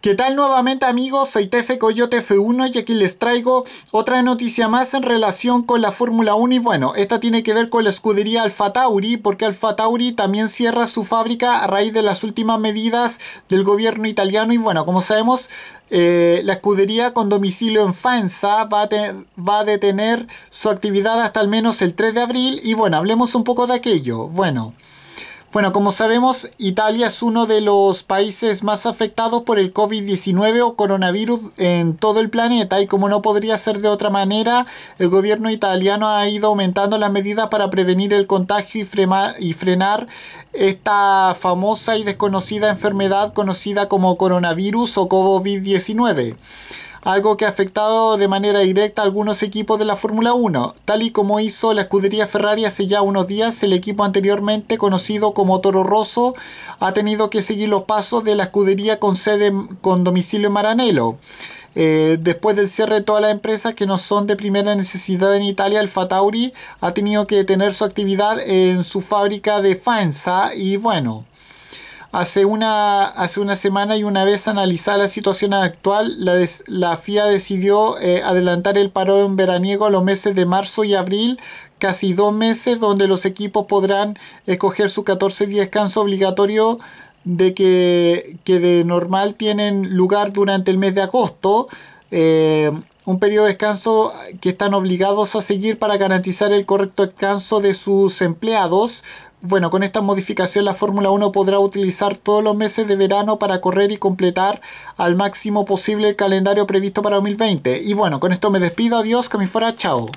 ¿Qué tal nuevamente amigos? Soy Tefe Coyote F1 y aquí les traigo otra noticia más en relación con la Fórmula 1 y bueno, esta tiene que ver con la escudería Alfa Tauri porque Alfa Tauri también cierra su fábrica a raíz de las últimas medidas del gobierno italiano y bueno, como sabemos eh, la escudería con domicilio en Faenza va va a detener su actividad hasta al menos el 3 de abril y bueno, hablemos un poco de aquello. Bueno. Bueno, como sabemos, Italia es uno de los países más afectados por el COVID-19 o coronavirus en todo el planeta y como no podría ser de otra manera, el gobierno italiano ha ido aumentando las medidas para prevenir el contagio y, frenar esta famosa y desconocida enfermedad conocida como coronavirus o COVID-19 algo que ha afectado de manera directa a algunos equipos de la Fórmula 1, tal y como hizo la escudería Ferrari hace ya unos días, el equipo anteriormente conocido como Toro Rosso ha tenido que seguir los pasos de la escudería con sede con domicilio en Maranello. Eh, después del cierre de todas las empresas que no son de primera necesidad en Italia, el Fatauri ha tenido que detener su actividad en su fábrica de Faenza y bueno, Hace una, hace una semana y una vez analizada la situación actual, la, FIA decidió eh, adelantar el paro en veraniego a los meses de marzo y abril, casi dos meses donde los equipos podrán escoger su 14 días de descanso obligatorio de que, de normal tienen lugar durante el mes de agosto. Eh, un periodo de descanso que están obligados a seguir para garantizar el correcto descanso de sus empleados, bueno, con esta modificación la Fórmula 1 podrá utilizar todos los meses de verano para correr y completar al máximo posible el calendario previsto para 2020. Y bueno, con esto me despido, adiós, que me fuera, chao.